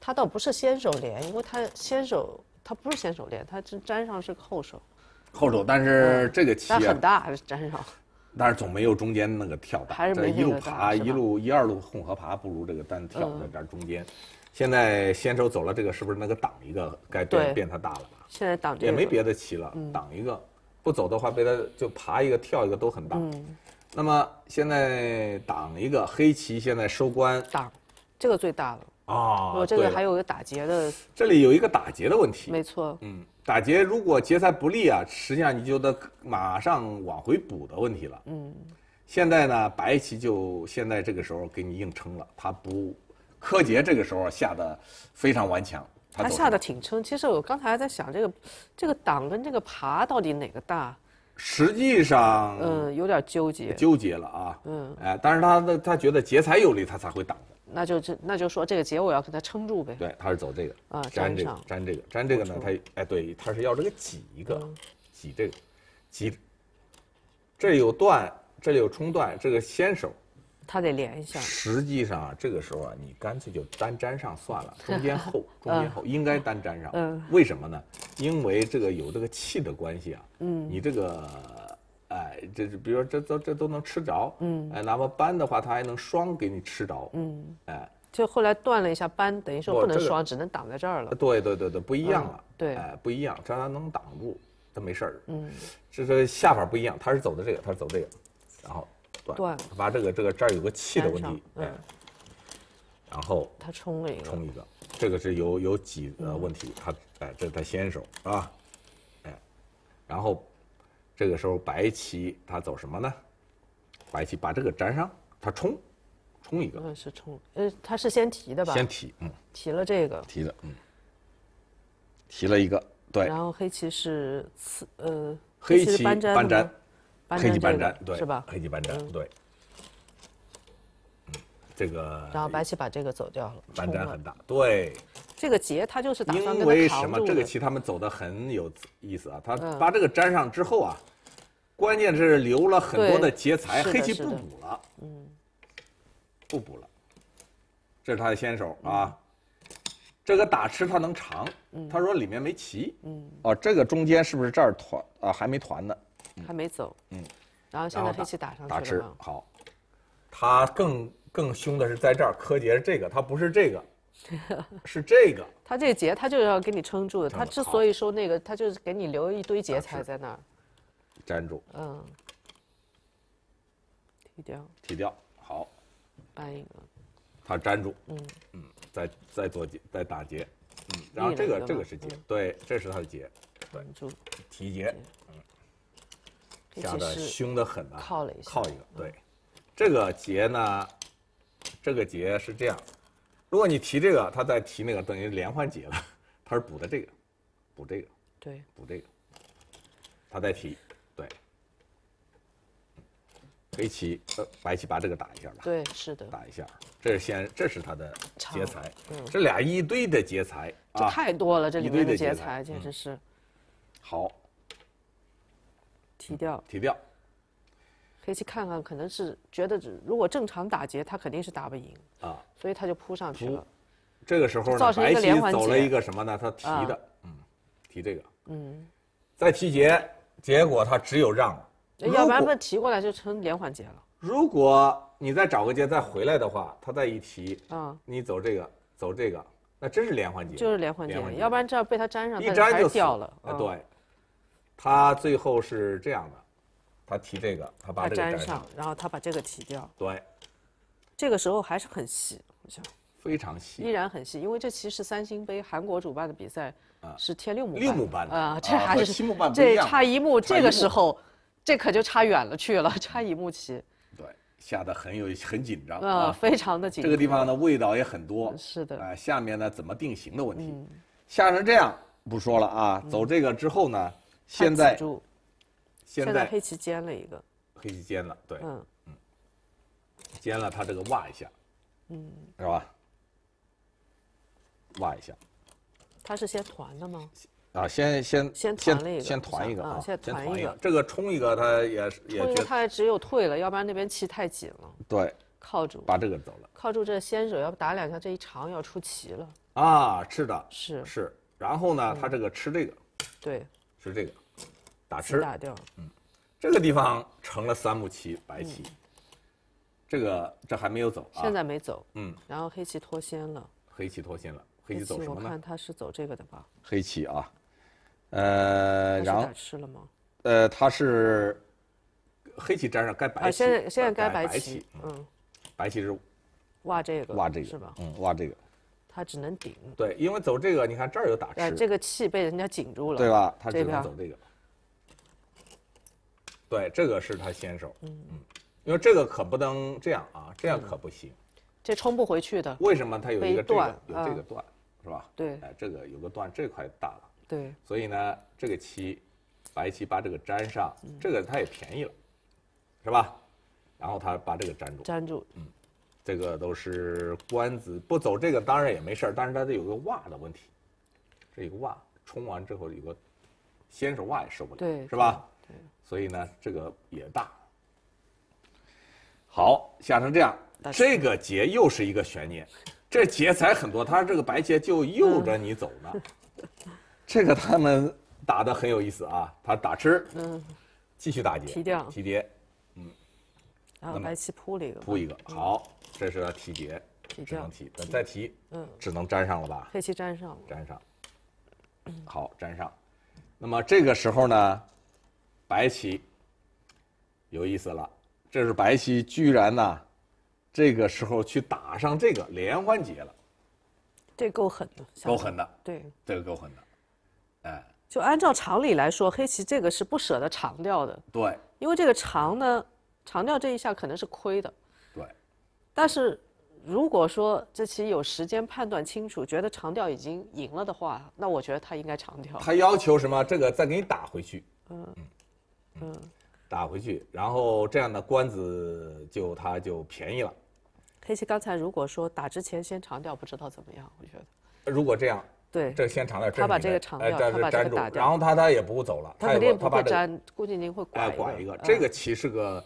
它倒不是先手连，因为它先手它不是先手连，它是粘上是个后手，后手。但是这个棋很大，粘上。但是总没有中间那个跳大，这一路爬，一路一、二路混合爬，不如这个单跳在这中间。现在先手走了，这个是不是那个挡一个该变变他大了吧？现在挡也没别的棋了，挡一个不走的话，被他就爬一个跳一个都很大。嗯，那么现在挡一个黑棋，现在收官挡，这个最大了啊！我这个还有一个打劫的，这里有一个打劫的问题，没错。嗯，打劫如果劫材不利啊，实际上你就得马上往回补的问题了。嗯，现在呢，白棋就现在这个时候给你硬撑了，他不。柯洁这个时候下的非常顽强，他下的挺撑。其实我刚才在想这个，这个挡跟这个爬到底哪个大？实际上，嗯，有点纠结，纠结了啊。嗯，哎，但是他他觉得劫财有力，他才会挡。那就这，那就说这个劫我要跟他撑住呗。对，他是走这个，啊，粘这个，粘这个，粘这个呢，他哎，对，他是要这个挤一个，挤这个，挤。这有断，这有冲断，这个先手。他得连一下。实际上啊，这个时候啊，你干脆就单粘上算了。中间厚，中间厚，应该单粘上。嗯。为什么呢？因为这个有这个气的关系啊。嗯。你这个，哎，这，比如说这都这都能吃着。嗯。哎，那么扳的话，它还能双给你吃着。嗯。哎，就后来断了一下扳，等于说不能双，只能挡在这儿了。对对对对，不一样了。对。哎，不一样，只要它能挡住，它没事儿。嗯。就是下法不一样，它是走的这个，它是走这个，然后。断了，把这个这个这儿有个气的问题，嗯，然后他冲了一个，冲一个，这个是有有几个问题，他哎这是先手是吧？哎，然后这个时候白棋它走什么呢？白棋把这个粘上，它冲，冲一个，嗯是冲，呃它是先提的吧？先提，嗯，提了这个，提的，嗯，提了一个，对，然后黑棋是次呃，黑棋搬粘。黑棋扳粘，对，黑棋扳粘，对。这个然后白棋把这个走掉了，扳粘很大，对。这个劫他就是打算因为什么？这个棋他们走的很有意思啊，他把这个粘上之后啊，关键是留了很多的劫财，黑棋不补了，嗯，不补了。这是他的先手啊，这个打吃他能长，他说里面没棋，嗯，哦，这个中间是不是这儿团啊？还没团呢。还没走，嗯，然后现在黑棋打上去了打吃好，他更更凶的是在这儿，柯洁是这个他不是这个，是这个。他这结他就要给你撑住，的，他之所以说那个，他就是给你留一堆结才在那儿，粘住。嗯，踢掉。踢掉好，扳一个。他粘住，嗯嗯，再再做结再打结，嗯，然后这个这个是结，对，这是他的结，粘住提结，嗯。讲的凶的很呐，靠了一靠一个，对，这个劫呢，这个劫是这样，如果你提这个，他再提那个，等于连环劫了，他是补的这个，补这个，对，补这个，他再提，对，黑棋呃，白棋把这个打一下吧，对，是的，打一下，这是先，这是他的劫财，嗯，这俩一堆的劫财，这太多了，这堆的劫财简直是，好。提掉，提掉。以去看看，可能是觉得如果正常打劫，他肯定是打不赢啊，所以他就扑上去了。这个时候，白棋走了一个什么呢？他提的，嗯，提这个，嗯，再提劫，结果他只有让。了。要不然不提过来就成连环劫了。如果你再找个劫再回来的话，他再一提，啊，你走这个，走这个，那真是连环劫，就是连环劫。要不然这样被他粘上，一粘就掉了。啊，对。他最后是这样的，他提这个，他把这个粘上，然后他把这个提掉。对，这个时候还是很细，好像非常细，依然很细，因为这其实三星杯韩国主办的比赛啊是贴六目六目半的啊，这还是七目半这差一目，这个时候这可就差远了去了，差一目棋。对，下的很有很紧张啊，非常的紧。这个地方的味道也很多，是的啊，下面呢怎么定型的问题，下成这样不说了啊，走这个之后呢。现在，现在黑棋尖了一个，黑棋尖了，对，嗯嗯，尖了他这个挖一下，嗯，是吧？挖一下，他是先团的吗？啊，先先先团了一个，先团一个啊，先团一个，这个冲一个，他也冲一个，他只有退了，要不然那边气太紧了，对，靠住，把这个走了，靠住这先手，要不打两下，这一长要出棋了啊，是的，是是，然后呢，他这个吃这个，对。是这个，打吃打掉，嗯，这个地方成了三目棋，白棋，这个这还没有走啊，现在没走，嗯，然后黑棋脱先了，黑棋脱先了，黑棋走什么？我看他是走这个的吧，黑棋啊，呃，然后吃了吗？呃，他是，黑棋粘上该白棋，现在现在该白棋，嗯，白棋是挖这个，挖这个是吧？嗯，挖这个。他只能顶，对，因为走这个，你看这儿有打吃，这个气被人家紧住了，对吧？他只能走这个，对，这个是他先手，嗯，因为这个可不能这样啊，这样可不行，这冲不回去的。为什么他有一个断，有这个断，是吧？对，哎，这个有个断，这块大了，对，所以呢，这个漆白棋把这个粘上，这个它也便宜了，是吧？然后他把这个粘住，粘住，嗯。这个都是官子，不走这个当然也没事儿，但是它得有个挖的问题。这个挖冲完之后有个先手也受不了，是吧？对，所以呢，这个也大。好，下成这样，这个劫又是一个悬念。这劫财很多，他这个白劫就诱着你走呢。这个他们打的很有意思啊，他打吃，嗯，继续打劫，提掉，提劫，嗯，然后白棋了一个，铺一个，好。这是要提劫，只能提。等再提，嗯，只能粘上了吧？黑棋粘上了，粘上，好，粘上。那么这个时候呢，白棋有意思了。这是白棋居然呢，这个时候去打上这个连环结了。这够狠的，够狠的，对，这个够狠的，哎。就按照常理来说，黑棋这个是不舍得长掉的，对，因为这个长呢，长掉这一下可能是亏的。但是，如果说这棋有时间判断清楚，觉得长调已经赢了的话，那我觉得他应该长调。他要求什么？这个再给你打回去。嗯嗯打回去，然后这样的官子就他就便宜了。黑棋刚才如果说打之前先长调，不知道怎么样，我觉得。如果这样，对，这先长点。他把这个长调，他把这个粘住，然后他他也不走了。他肯定不会粘，估计您会拐一个。拐一个，这个棋是个。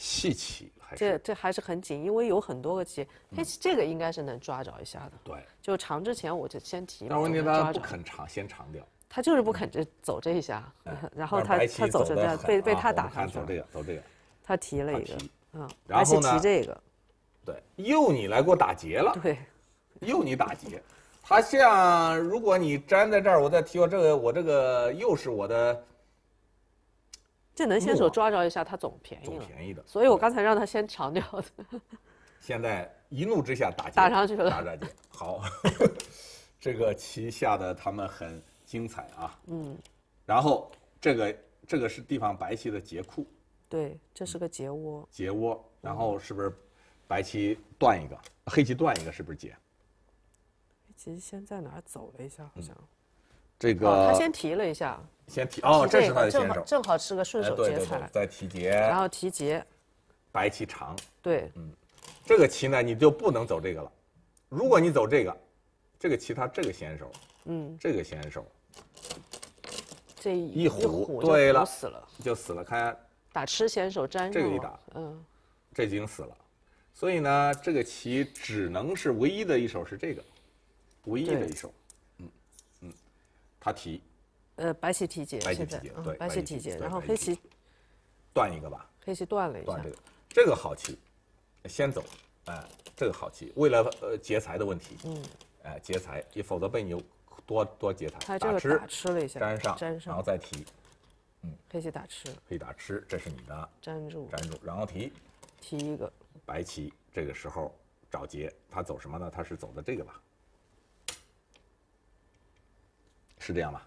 细棋还这这还是很紧，因为有很多个棋，黑棋这个应该是能抓着一下的。对，就长之前我就先提。但问题他不肯长，先长掉。他就是不肯这走这一下，然后他他走这下被被他打上去了。走这个，走这个。他提了一个，嗯，然后呢？提这个，对，又你来给我打劫了。对，又你打劫。他像如果你粘在这儿，我再提我这个，我这个又是我的。这能先手抓着一下，他总便宜，总便宜的。所以我刚才让他先尝掉的。现在一怒之下打打上去了，打上去。好，这个棋下的他们很精彩啊。嗯。然后这个这个是地方白棋的劫库。对，这是个劫窝。劫窝。然后是不是白棋断一个，黑棋断一个，是不是劫？黑棋先在哪儿走了一下，好像。这个。他先提了一下。先提哦，这是他的先手，正好是个顺手劫出来。再提劫，然后提劫，白棋长。对，嗯，这个棋呢，你就不能走这个了。如果你走这个，这个棋他这个先手，嗯，这个先手，这一虎对了，就死了，开打吃先手粘这个一打，嗯，这已经死了。所以呢，这个棋只能是唯一的一手是这个，唯一的一手，嗯嗯，他提。呃，白棋提劫，白棋提劫，对，白棋提劫，然后黑棋断一个吧。黑棋断了一下，断这个，这个好棋，先走，哎，这个好棋，为了呃劫财的问题，嗯，哎劫财，你否则被你多多劫财，打吃打吃了一下，粘上粘上，然后再提，嗯，黑棋打吃，黑打吃，这是你的粘住粘住，然后提提一个白棋，这个时候找劫，他走什么呢？他是走的这个吧，是这样吧？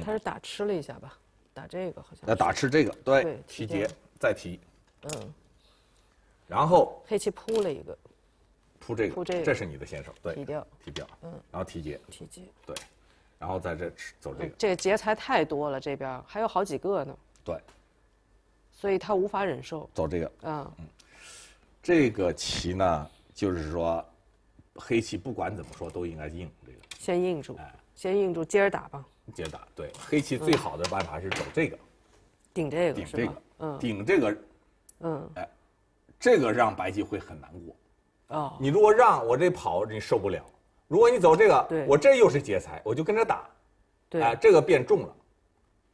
他是打吃了一下吧，打这个好像。那打吃这个，对，提劫再提，嗯，然后黑棋铺了一个，铺这个，铺这个，这是你的先手，对，提掉，提掉，嗯，然后提劫，提劫，对，然后在这走这个，这个劫材太多了，这边还有好几个呢，对，所以他无法忍受，走这个，嗯，这个棋呢，就是说，黑棋不管怎么说都应该硬这个，先硬住，哎，先硬住，接着打吧。接打，对黑棋最好的办法是走这个，顶这个，顶这个，嗯，顶这个，嗯，哎，这个让白棋会很难过，哦，你如果让我这跑，你受不了。如果你走这个，我这又是劫财，我就跟着打，对，哎，这个变重了，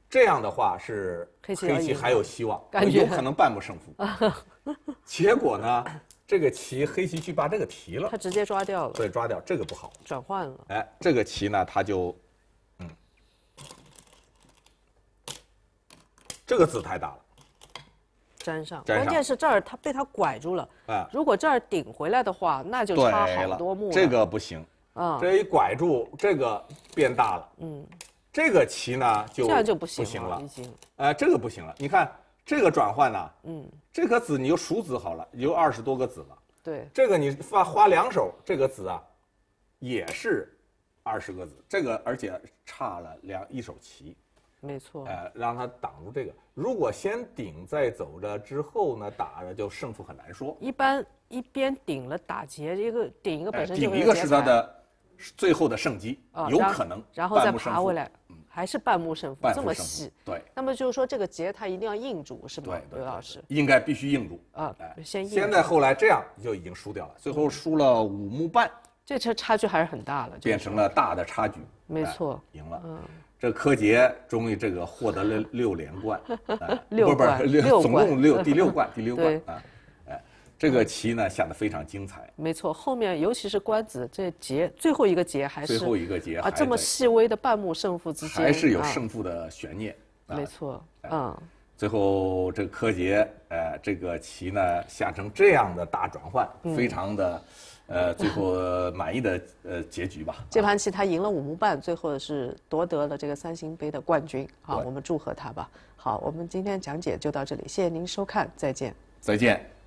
这样的话是黑棋还有希望，有可能半不胜负。结果呢，这个棋黑棋去把这个提了，他直接抓掉了，对，抓掉这个不好，转换了，哎，这个棋呢，他就。这个子太大了，粘上。关键是这儿它被它拐住了。哎，如果这儿顶回来的话，那就差好多目了。这个不行，啊，这一拐住，这个变大了。嗯，这个棋呢就这样就不行了。哎，这个不行了。你看这个转换呢，嗯，这颗子你就数子好了，有二十多个子了。对，这个你发花两手，这个子啊，也是二十个子，这个而且差了两一手棋。没错，呃，让他挡住这个。如果先顶再走着之后呢，打着就胜负很难说。一般一边顶了打劫一个顶一个本身顶一个是他的最后的胜机，有可能然后再爬回来，还是半目胜负，这么细。对，那么就是说这个劫他一定要硬住，是吧，刘老师？应该必须硬住啊！先硬。现在后来这样就已经输掉了，最后输了五目半，这车差距还是很大了，变成了大的差距。没错，赢了。嗯。这柯洁终于这个获得了六连冠，六不不，六总共六 第六冠第六冠啊！哎，这个棋呢下得非常精彩。没错，后面尤其是官子这劫最后一个劫还是最后一个劫啊！这么细微的半目胜负之间还是有胜负的悬念。没错，嗯，最后这柯洁，呃，这个棋呢下成这样的大转换，非常的。呃，最后满意的呃结局吧。这盘棋他赢了五目半，最后是夺得了这个三星杯的冠军好，我们祝贺他吧。好，我们今天讲解就到这里，谢谢您收看，再见。再见。